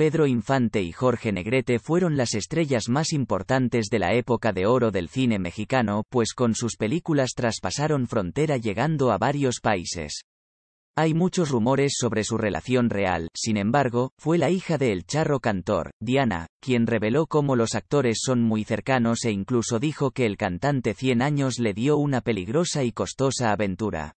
Pedro Infante y Jorge Negrete fueron las estrellas más importantes de la época de oro del cine mexicano, pues con sus películas traspasaron frontera llegando a varios países. Hay muchos rumores sobre su relación real, sin embargo, fue la hija de El Charro Cantor, Diana, quien reveló cómo los actores son muy cercanos e incluso dijo que el cantante 100 años le dio una peligrosa y costosa aventura.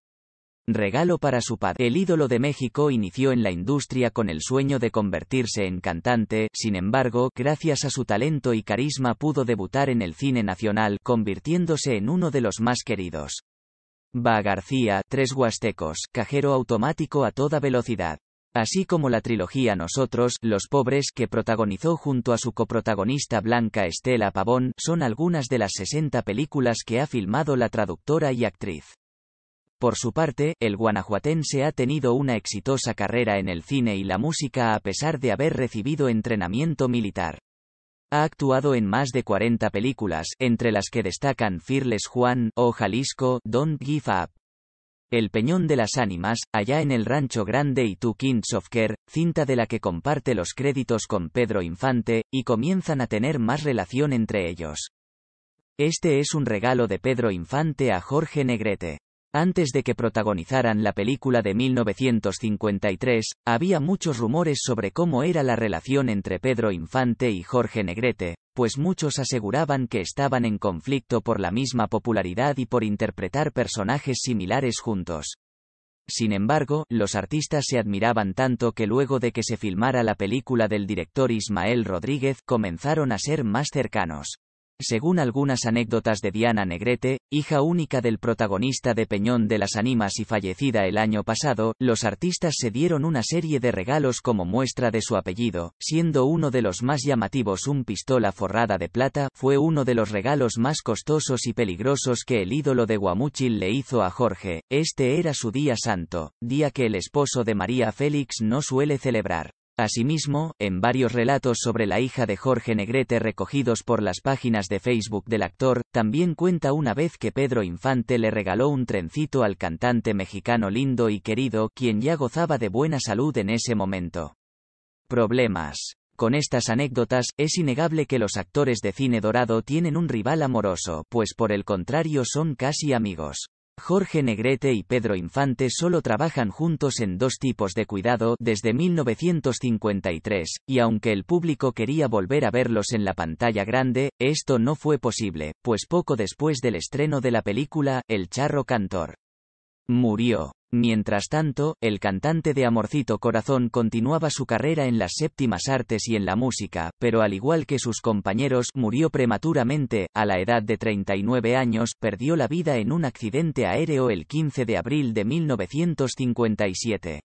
Regalo para su padre. El ídolo de México inició en la industria con el sueño de convertirse en cantante, sin embargo, gracias a su talento y carisma pudo debutar en el cine nacional, convirtiéndose en uno de los más queridos. Va García, Tres Huastecos, Cajero Automático a toda velocidad. Así como la trilogía Nosotros, Los Pobres, que protagonizó junto a su coprotagonista Blanca Estela Pavón, son algunas de las 60 películas que ha filmado la traductora y actriz. Por su parte, el guanajuatense ha tenido una exitosa carrera en el cine y la música a pesar de haber recibido entrenamiento militar. Ha actuado en más de 40 películas, entre las que destacan Fearless Juan, O Jalisco, Don't Give Up. El Peñón de las Ánimas, allá en el Rancho Grande y Two Kings of Care, cinta de la que comparte los créditos con Pedro Infante, y comienzan a tener más relación entre ellos. Este es un regalo de Pedro Infante a Jorge Negrete. Antes de que protagonizaran la película de 1953, había muchos rumores sobre cómo era la relación entre Pedro Infante y Jorge Negrete, pues muchos aseguraban que estaban en conflicto por la misma popularidad y por interpretar personajes similares juntos. Sin embargo, los artistas se admiraban tanto que luego de que se filmara la película del director Ismael Rodríguez comenzaron a ser más cercanos. Según algunas anécdotas de Diana Negrete, hija única del protagonista de Peñón de las Ánimas y fallecida el año pasado, los artistas se dieron una serie de regalos como muestra de su apellido, siendo uno de los más llamativos un pistola forrada de plata, fue uno de los regalos más costosos y peligrosos que el ídolo de Guamuchil le hizo a Jorge, este era su día santo, día que el esposo de María Félix no suele celebrar. Asimismo, en varios relatos sobre la hija de Jorge Negrete recogidos por las páginas de Facebook del actor, también cuenta una vez que Pedro Infante le regaló un trencito al cantante mexicano lindo y querido, quien ya gozaba de buena salud en ese momento. Problemas. Con estas anécdotas, es innegable que los actores de cine dorado tienen un rival amoroso, pues por el contrario son casi amigos. Jorge Negrete y Pedro Infante solo trabajan juntos en dos tipos de cuidado desde 1953, y aunque el público quería volver a verlos en la pantalla grande, esto no fue posible, pues poco después del estreno de la película, el charro cantor murió. Mientras tanto, el cantante de Amorcito Corazón continuaba su carrera en las séptimas artes y en la música, pero al igual que sus compañeros, murió prematuramente, a la edad de 39 años, perdió la vida en un accidente aéreo el 15 de abril de 1957.